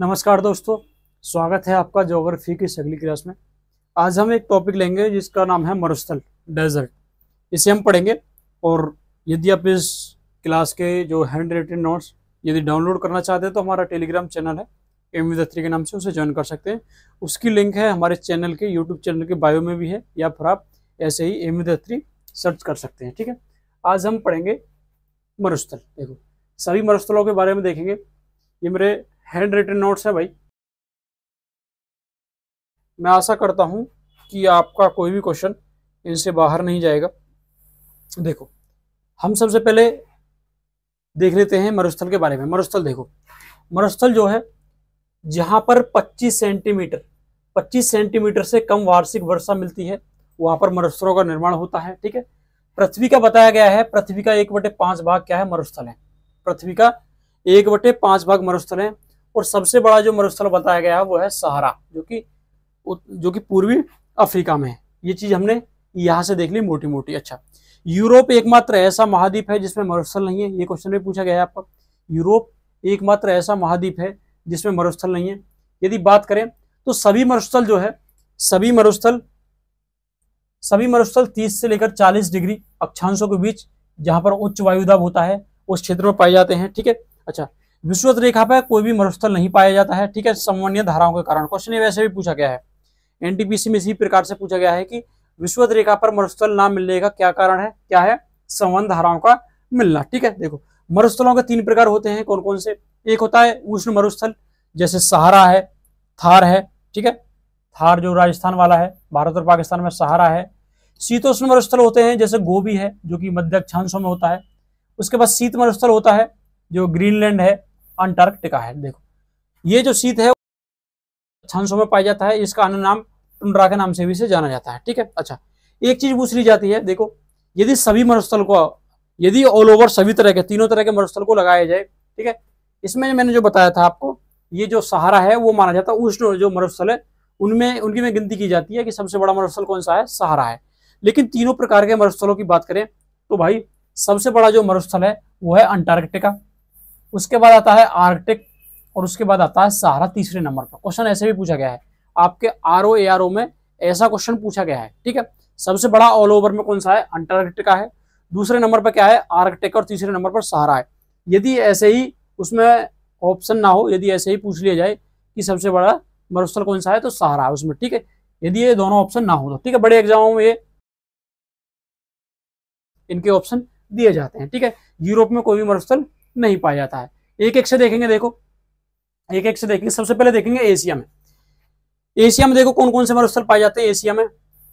नमस्कार दोस्तों स्वागत है आपका जोग्राफी की इस अगली क्लास में आज हम एक टॉपिक लेंगे जिसका नाम है मरुस्थल डेजर्ट इसे हम पढ़ेंगे और यदि आप इस क्लास के जो हैंड रिटेड नोट्स यदि डाउनलोड करना चाहते हैं तो हमारा टेलीग्राम चैनल है एम वी दत्री के नाम से उसे ज्वाइन कर सकते हैं उसकी लिंक है हमारे चैनल के यूट्यूब चैनल के बायो में भी है या फिर आप ऐसे ही एम वी सर्च कर सकते हैं ठीक है आज हम पढ़ेंगे मरुस्थल देखो सभी मरुस्थलों के बारे में देखेंगे ये मेरे हैंड रिटन नोट्स है भाई मैं आशा करता हूं कि आपका कोई भी क्वेश्चन इनसे बाहर नहीं जाएगा देखो हम सबसे पहले देख लेते हैं मरुस्थल के बारे में मरुस्थल देखो मरुस्थल जो है जहां पर 25 सेंटीमीटर 25 सेंटीमीटर से कम वार्षिक वर्षा मिलती है वहां पर मरुस्थलों का निर्माण होता है ठीक है पृथ्वी का बताया गया है पृथ्वी का एक बटे पांच भाग क्या है मरुस्थल है पृथ्वी का एक बटे पांच भाग मरुस्थल है और सबसे बड़ा जो मरुस्थल बताया गया है वो है सहारा जो कि जो कि पूर्वी अफ्रीका में है ये चीज हमने यहाँ से देख ली मोटी मोटी अच्छा यूरोप एकमात्र ऐसा महाद्वीप है जिसमें मरुस्थल नहीं है ये क्वेश्चन भी पूछा गया है आपका यूरोप एकमात्र ऐसा महाद्वीप है जिसमें मरुस्थल नहीं है यदि बात करें तो सभी मरुस्थल जो है सभी मरुस्थल सभी मरुस्थल 30 से लेकर 40 डिग्री अक्षांशों के बीच जहां पर उच्च वायुदाब होता है उस क्षेत्र में पाए जाते हैं ठीक है अच्छा विश्वत रेखा पर कोई भी मरुस्थल नहीं पाया जाता है ठीक है समन्वय धाराओं के कारण क्वेश्चन वैसे भी पूछा गया है एनटीपीसी में इसी प्रकार से पूछा गया है कि विश्वत रेखा पर मरुस्थल ना मिलने का क्या कारण है क्या है संवन धाराओं का मिलना ठीक है देखो मरुस्थलों के तीन प्रकार होते हैं कौन कौन से एक होता है उष्ण मरुस्थल जैसे सहारा है थार है ठीक है थार जो राजस्थान वाला है भारत और पाकिस्तान में सहारा है शीतोष्ण मरुस्थल होते हैं जैसे गोभी है जो कि मध्य अक्षांशों में होता है उसके बाद शीत मरुस्थल होता है जो ग्रीनलैंड है अंटार्कटिका है देखो ये जो शीत है छंसों में पाया जाता है इसका अन्य नाम टुंड्रा के नाम से भी से जाना जाता है ठीक है अच्छा एक चीज पूछ ली जाती है देखो यदि सभी मरुस्थल को यदि ऑल ओवर सभी तरह के तीनों तरह के मरुस्थल को लगाया जाए ठीक है इसमें मैंने जो बताया था आपको ये जो सहारा है वो माना जाता है उष्ण जो मरुस्थल है उनमें उनकी में गिनती की जाती है कि सबसे बड़ा मरुस्थल कौन सा है सहारा है लेकिन तीनों प्रकार के मरुस्थलों की बात करें तो भाई सबसे बड़ा जो मरुस्थल है वो है अंटार्कटिका उसके बाद आता है आर्कटिक और उसके बाद आता है सहारा तीसरे नंबर पर क्वेश्चन ऐसे भी पूछा गया है आपके R O A R O में ऐसा क्वेश्चन पूछा गया है ठीक है सबसे बड़ा ऑल ओवर में कौन सा है अंटार्कटिका है दूसरे नंबर पर क्या है आर्कटिक और तीसरे नंबर पर सहारा है यदि ऐसे ही उसमें ऑप्शन ना हो यदि ऐसे ही पूछ लिया जाए कि सबसे बड़ा मरुस्थल कौन सा है तो सहारा है उसमें ठीक है यदि ये दोनों ऑप्शन ना हो तो ठीक है बड़े एग्जामों में ये इनके ऑप्शन दिए जाते हैं ठीक है यूरोप में कोई भी मरुस्थल नहीं पाया जाता है एक एक से देखेंगे देखो एक एक से देखेंगे सबसे पहले देखेंगे एशिया में एशिया में देखो कौन कौन से मरुस्थल पाए जाते हैं एशिया में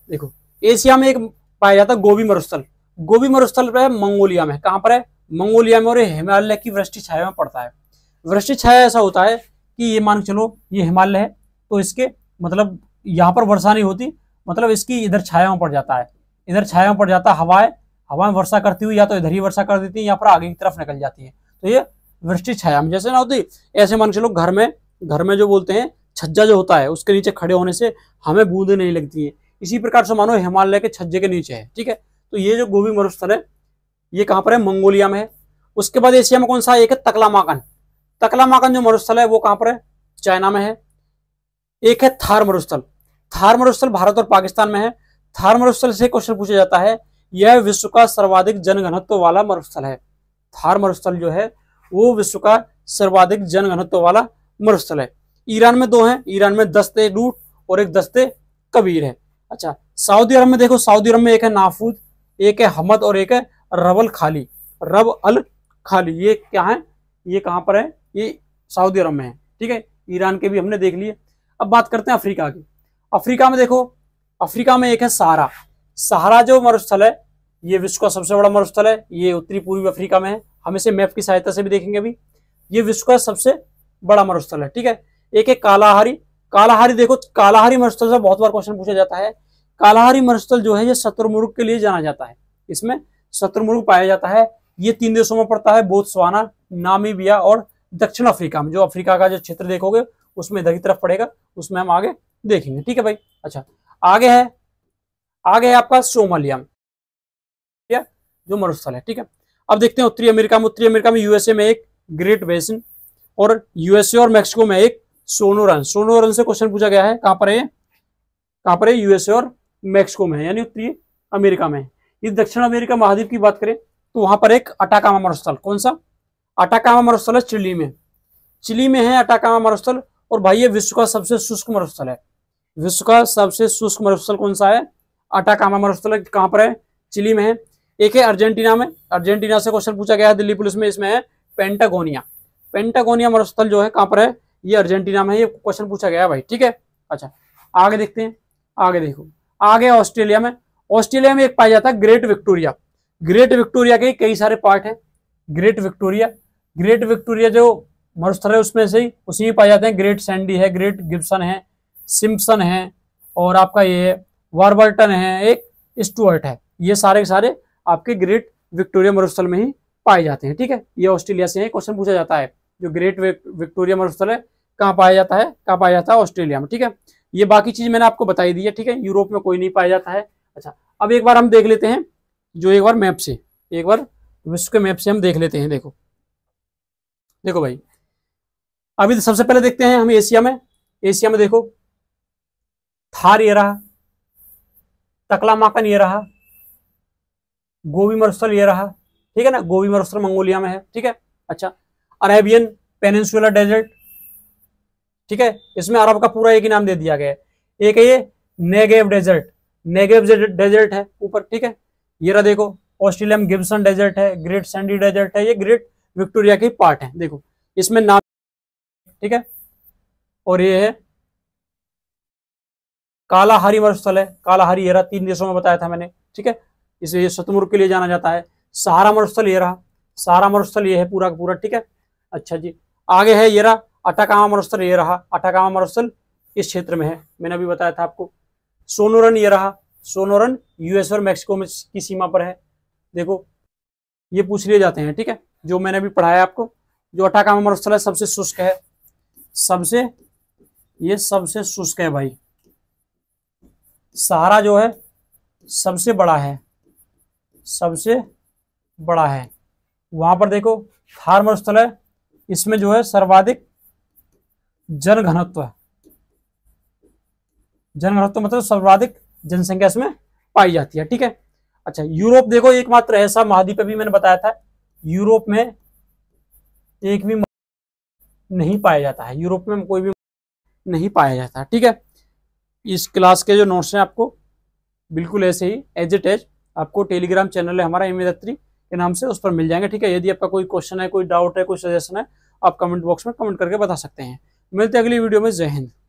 देखो एशिया में एक पाया जाता है गोभी मरुस्थल गोभी मरुस्थल पर मंगोलिया में कहां पर है मंगोलिया में और हिमालय की वृष्टि छाया में पड़ता है वृष्टि छाया ऐसा होता है कि ये मान के चलो ये हिमालय है तो इसके मतलब यहाँ पर वर्षा नहीं होती मतलब इसकी इधर छाया में पड़ जाता है इधर छाया में पड़ जाता है हवाएं हवा में वर्षा करती हुई या तो इधर ही वर्षा कर देती है या फिर आगे की तरफ निकल जाती है तो ये वृष्टि छाया में जैसे ना होती ऐसे मान के लोग घर में घर में जो बोलते हैं छज्जा जो होता है उसके नीचे खड़े होने से हमें बूंदे नहीं लगती है इसी प्रकार से मानो हिमालय के छज्जे के नीचे है ठीक है तो ये जो गोभी मरुस्थल है ये कहाँ पर है मंगोलिया में है उसके बाद एशिया में कौन सा एक है तकला माकन जो मरुस्थल है वो कहाँ पर है चाइना में है एक है थार मरुस्थल थार मरुस्थल भारत और पाकिस्तान में है थार मरुस्थल से क्वेश्चन पूछा जाता है यह विश्व का सर्वाधिक जनघनत्व वाला मरुस्थल है थार मरुस्थल जो है वो विश्व का सर्वाधिक जनघनत्व वाला मरुस्थल है ईरान में दो हैं ईरान में दस्ते लूट और एक दस्ते कबीर है अच्छा सऊदी अरब में देखो सऊदी अरब में एक है नाफूद एक है हमद और एक है रबल खाली रब अल खाली ये क्या है ये कहाँ पर है ये सऊदी अरब में है ठीक है ईरान के भी हमने देख लिए अब बात करते हैं अफ्रीका की अफ्रीका में देखो अफ्रीका में एक है सहारा सहारा जो मरुस्थल है ये विश्व का सबसे बड़ा मरुस्थल है ये उत्तरी पूर्वी अफ्रीका में है हम इसे मैप की सहायता से भी देखेंगे अभी ये विश्व का सबसे बड़ा मरुस्थल है ठीक है एक है कालाहारी कालाहारी देखो कालाहारी मरुस्थल से बहुत बार क्वेश्चन पूछा जाता है कालाहारी मरुस्थल जो है ये शत्रुमुर्ग के लिए जाना जाता है इसमें शत्रुमुर्ग पाया जाता है ये तीन देशों में पड़ता है बोत्सवाना नामीबिया और दक्षिण अफ्रीका में जो अफ्रीका का जो क्षेत्र देखोगे उसमें इधर की तरफ पड़ेगा उसमें हम आगे देखेंगे ठीक है भाई अच्छा आगे है आगे है आपका सोमालिया जो मरुस्थल है ठीक है अब देखते हैं उत्तरी अमेरिका में उत्तरी अमेरिका में यूएसए में एक ग्रेट बेसिन और यूएसए और मेक्सिको में एक सोनोरन सोनोरन से क्वेश्चन पूछा गया है कहां पर है कहां पर है यूएसए और मेक्सिको में है यानी उत्तरी अमेरिका में यदि दक्षिण अमेरिका महाद्वीप की बात करें तो वहां पर एक अटाकामा मरुस्थल कौन सा अटाकामा मरुस्थल है चिली में चिली में है अटाकामा मरुस्थल और भाई ये विश्व का सबसे शुष्क मरुस्थल है विश्व का सबसे शुष्क मरुस्थल कौन सा है अटाकामा मरुस्थल कहां पर है चिली में है एक है अर्जेंटीना में अर्जेंटीना से क्वेश्चन पूछा गया है दिल्ली पुलिस में इसमें है पेंटागोनिया पेंटागोनिया मरुस्थल जो है कहां पर है ये अर्जेंटीना में है ये क्वेश्चन पूछा गया है भाई ठीक है अच्छा आगे देखते हैं आगे देखो आगे ऑस्ट्रेलिया में ऑस्ट्रेलिया में एक पाया जाता है ग्रेट विक्टोरिया ग्रेट विक्टोरिया के कई सारे पार्ट है ग्रेट विक्टोरिया ग्रेट विक्टोरिया जो मरुस्थल है उसमें से ही उसी में पाए जाते हैं ग्रेट सैंडी है ग्रेट गिब्सन है सिम्पसन है और आपका ये वार्बर्टन है एक स्टुअर्ट है ये सारे के सारे आपके ग्रेट विक्टोरिया मरुस्थल में ही पाए जाते हैं ठीक है ये ऑस्ट्रेलिया से है क्वेश्चन पूछा जाता है जो ग्रेट विक्टोरिया मरुस्थल है कहाँ पाया जाता है कहाँ पाया जाता है ऑस्ट्रेलिया में ठीक है ये बाकी चीज मैंने आपको बताई दी है ठीक है यूरोप में कोई नहीं पाया जाता है अच्छा अब एक बार हम देख लेते हैं जो एक बार मैप से एक बार विश्व के मैप से हम देख लेते हैं देखो देखो भाई अभी तो सबसे पहले देखते हैं हम एशिया में एशिया में देखो थार ये रहा तकला माकन ये रहा गोभी मरुस्थल ये रहा ठीक है ना गोभी मरुस्थल मंगोलिया में है ठीक है अच्छा अरेबियन पेनिनसुलर डेजर्ट ठीक है इसमें अरब का पूरा एक ही नाम दे दिया गया है एक है ये नेगेव डेजर्ट नेगेव डेजर्ट है ऊपर ठीक है ये रहा देखो ऑस्ट्रेलियम गिब्सन डेजर्ट है ग्रेट सैंडी डेजर्ट है ये ग्रेट विक्टोरिया की पार्ट है देखो इसमें नाम ठीक है और ये है कालाहारी मरुस्थल है कालाहारी ये रहा तीन देशों में बताया था मैंने ठीक है इसे शतमुर्ग के लिए जाना जाता है सहारा मरुस्थल ये रहा सहारा मरुस्थल ये है पूरा का पूरा ठीक है अच्छा जी आगे है ये रहा अटाकामा मरुस्थल ये रहा अटाकामा मरुस्थल इस क्षेत्र में है मैंने अभी बताया था आपको सोनोरन ये रहा सोनोरन यूएस और मैक्सिको में की सीमा पर है देखो ये पूछ लिए जाते हैं ठीक है जो मैंने अभी पढ़ाया आपको जो अटाकामा मरुस्थल है सबसे शुष्क है सबसे ये सबसे शुष्क है भाई सहारा जो है सबसे बड़ा है सबसे बड़ा है वहां पर देखो थार मरुस्थल है इसमें जो है सर्वाधिक जन घनत्व है जन घनत्व मतलब सर्वाधिक जनसंख्या इसमें पाई जाती है ठीक है अच्छा यूरोप देखो एकमात्र ऐसा महाद्वीप भी मैंने बताया था यूरोप में एक भी नहीं पाया जाता है यूरोप में कोई भी नहीं पाया जाता ठीक है इस क्लास के जो नोट्स हैं आपको बिल्कुल ऐसे ही एज इट एज आपको टेलीग्राम चैनल है हमारा इमेदत्री के नाम से उस पर मिल जाएंगे ठीक है यदि आपका कोई क्वेश्चन है कोई डाउट है कोई सजेशन है आप कमेंट बॉक्स में कमेंट करके बता सकते हैं मिलते हैं अगली वीडियो में जय हिंद